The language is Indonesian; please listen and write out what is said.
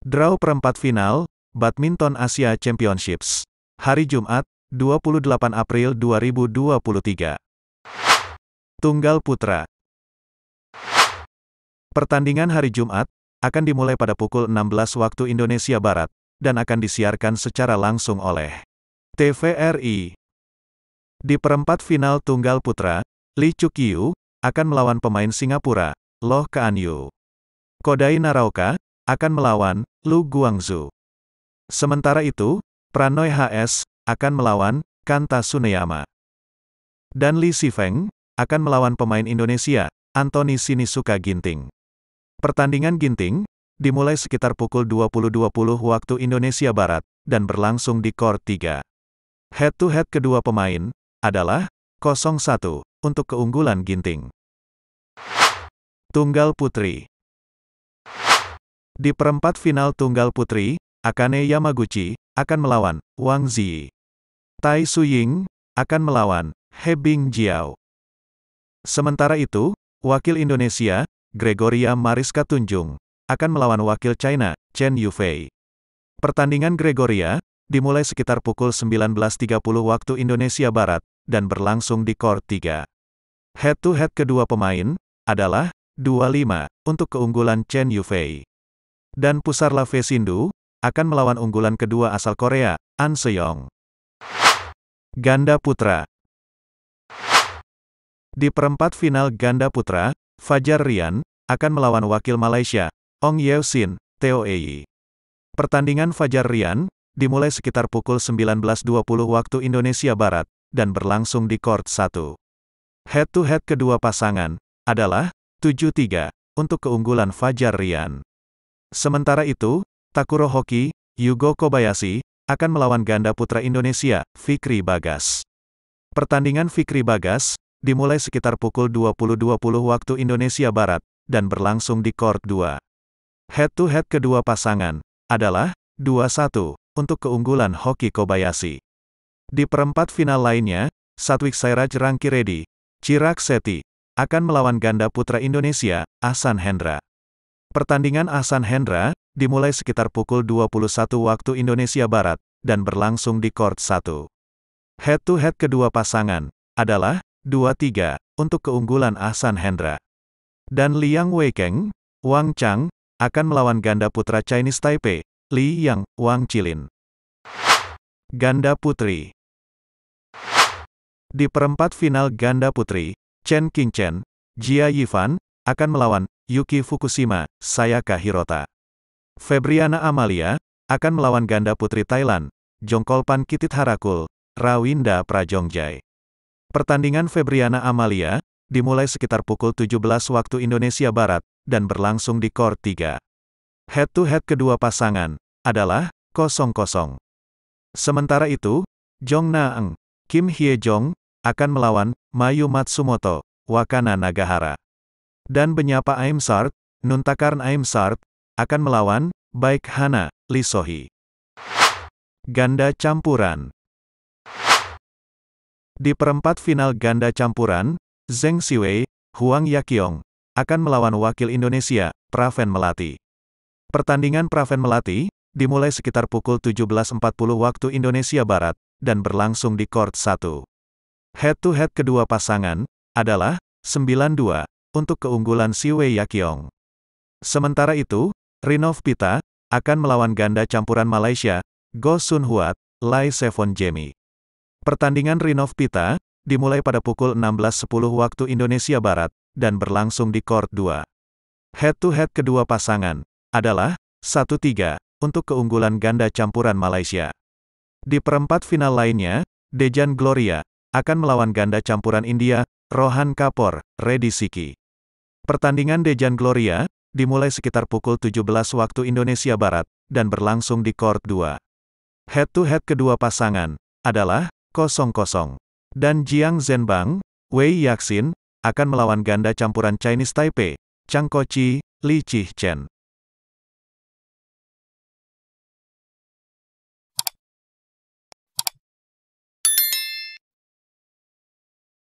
Draw perempat final, Badminton Asia Championships. Hari Jumat, 28 April 2023. Tunggal Putra. Pertandingan hari Jumat akan dimulai pada pukul 16 waktu Indonesia Barat dan akan disiarkan secara langsung oleh TVRI. Di perempat final Tunggal Putra, Lee Chuk Yu akan melawan pemain Singapura, Loh Kean Yu. Kodai Naraoka akan melawan Lu Guangzu. Sementara itu, Pranoy HS akan melawan Kanta Suneyama. Dan Li Sifeng akan melawan pemain Indonesia, Anthony Sinisuka Ginting. Pertandingan Ginting dimulai sekitar pukul 20.20 waktu Indonesia Barat dan berlangsung di Kor 3. Head to head kedua pemain adalah 0-1 untuk keunggulan Ginting. Tunggal Putri di perempat final tunggal putri, Akane Yamaguchi akan melawan Wang Zi. Tai Su Ying akan melawan He Bing Jiao. Sementara itu, wakil Indonesia, Gregoria Mariska Tunjung, akan melawan wakil China, Chen Yufei. Pertandingan Gregoria dimulai sekitar pukul 19.30 waktu Indonesia Barat dan berlangsung di Court 3. Head-to-head -head kedua pemain adalah 2-5 untuk keunggulan Chen Yufei dan Pusarla Vesindu Sindu, akan melawan unggulan kedua asal Korea, An Seong. Ganda Putra Di perempat final ganda putra, Fajar Rian, akan melawan wakil Malaysia, Ong Yeo Sin, Teo Ei. Pertandingan Fajar Rian, dimulai sekitar pukul 19.20 waktu Indonesia Barat, dan berlangsung di Court 1. Head-to-head -head kedua pasangan, adalah, 7-3, untuk keunggulan Fajar Rian. Sementara itu, Takuro Hoki, Yugo Kobayashi, akan melawan ganda putra Indonesia, Fikri Bagas. Pertandingan Fikri Bagas, dimulai sekitar pukul 20.20 waktu Indonesia Barat, dan berlangsung di Court 2. Head-to-head -head kedua pasangan, adalah, 2-1, untuk keunggulan Hoki Kobayashi. Di perempat final lainnya, Satwik Sairaj Rangkiredi, Cirak Seti, akan melawan ganda putra Indonesia, Asan Hendra. Pertandingan Ahsan Hendra dimulai sekitar pukul 21 waktu Indonesia Barat dan berlangsung di court 1. Head to head kedua pasangan adalah 2-3 untuk keunggulan Ahsan Hendra. Dan Liang Weikeng, Wang Chang akan melawan ganda putra Chinese Taipei, Li Yang, Wang Chilin. Ganda putri di perempat final ganda putri, Chen Qingchen, Jia Yifan, akan melawan Yuki Fukushima, Sayaka Hirota. Febriana Amalia, akan melawan ganda putri Thailand, Jongkolpan Kitit Harakul, Rawinda Prajongjai. Pertandingan Febriana Amalia, dimulai sekitar pukul 17 waktu Indonesia Barat, dan berlangsung di Kor 3. Head-to-head -head kedua pasangan, adalah, kosong-kosong. Sementara itu, Jong Naeng, Kim Hye Jong, akan melawan, Mayu Matsumoto, Wakana Nagahara dan penyapa Aimsart, Nuntakarn Aimsart, akan melawan, baik Hana, Lisohi. Ganda campuran Di perempat final ganda campuran, Zeng Siwei, Huang Yaqiong, akan melawan wakil Indonesia, Praven Melati. Pertandingan Praven Melati, dimulai sekitar pukul 17.40 waktu Indonesia Barat, dan berlangsung di Court 1. Head-to-head -head kedua pasangan adalah 9-2, untuk keunggulan Si Wei Yaqiong. Sementara itu, Rinov Pita, akan melawan ganda campuran Malaysia, Go Sun Huat, Lai Sevon Jemi. Pertandingan Rinov Pita, dimulai pada pukul 16.10 waktu Indonesia Barat, dan berlangsung di Court 2. Head-to-head -head kedua pasangan, adalah, 1-3, untuk keunggulan ganda campuran Malaysia. Di perempat final lainnya, Dejan Gloria, akan melawan ganda campuran India, Rohan Kapoor, Reddy Siki. Pertandingan Dejan Gloria, dimulai sekitar pukul 17 waktu Indonesia Barat, dan berlangsung di Court 2. Head-to-head kedua pasangan, adalah, 0-0. Dan Jiang Zhenbang, Wei Yaxin, akan melawan ganda campuran Chinese Taipei, Chang Kochi, Li Chi Chen.